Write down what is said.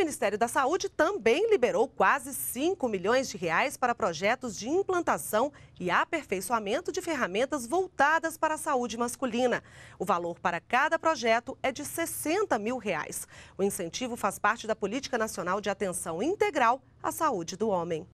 Ministério da Saúde também liberou quase 5 milhões de reais para projetos de implantação e aperfeiçoamento de ferramentas voltadas para a saúde masculina. O valor para cada projeto é de 60 mil reais. O incentivo faz parte da Política Nacional de Atenção Integral à Saúde do Homem.